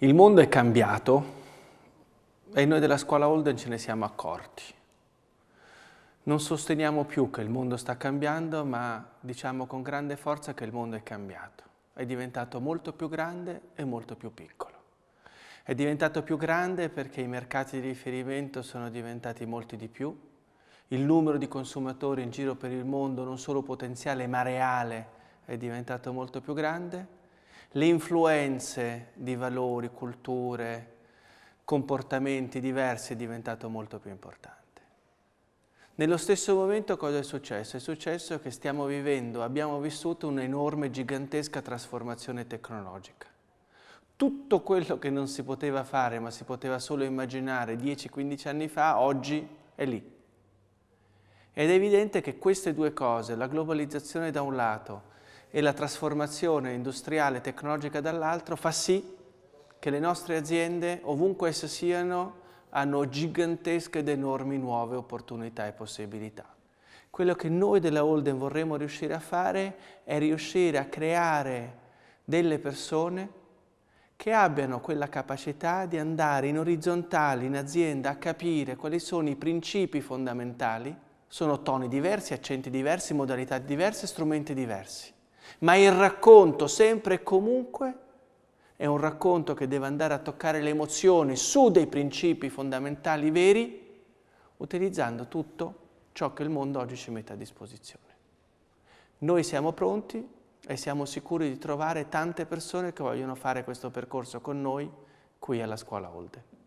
Il mondo è cambiato e noi della scuola Holden ce ne siamo accorti. Non sosteniamo più che il mondo sta cambiando, ma diciamo con grande forza che il mondo è cambiato. È diventato molto più grande e molto più piccolo. È diventato più grande perché i mercati di riferimento sono diventati molti di più, il numero di consumatori in giro per il mondo, non solo potenziale ma reale, è diventato molto più grande le influenze di valori, culture, comportamenti diversi è diventato molto più importante. Nello stesso momento cosa è successo? È successo che stiamo vivendo, abbiamo vissuto un'enorme, gigantesca trasformazione tecnologica. Tutto quello che non si poteva fare, ma si poteva solo immaginare 10-15 anni fa, oggi è lì. Ed è evidente che queste due cose, la globalizzazione da un lato e la trasformazione industriale e tecnologica dall'altro fa sì che le nostre aziende, ovunque esse siano, hanno gigantesche ed enormi nuove opportunità e possibilità. Quello che noi della Holden vorremmo riuscire a fare è riuscire a creare delle persone che abbiano quella capacità di andare in orizzontale in azienda a capire quali sono i principi fondamentali, sono toni diversi, accenti diversi, modalità diverse, strumenti diversi ma il racconto sempre e comunque è un racconto che deve andare a toccare le emozioni su dei principi fondamentali veri, utilizzando tutto ciò che il mondo oggi ci mette a disposizione. Noi siamo pronti e siamo sicuri di trovare tante persone che vogliono fare questo percorso con noi qui alla scuola Olde.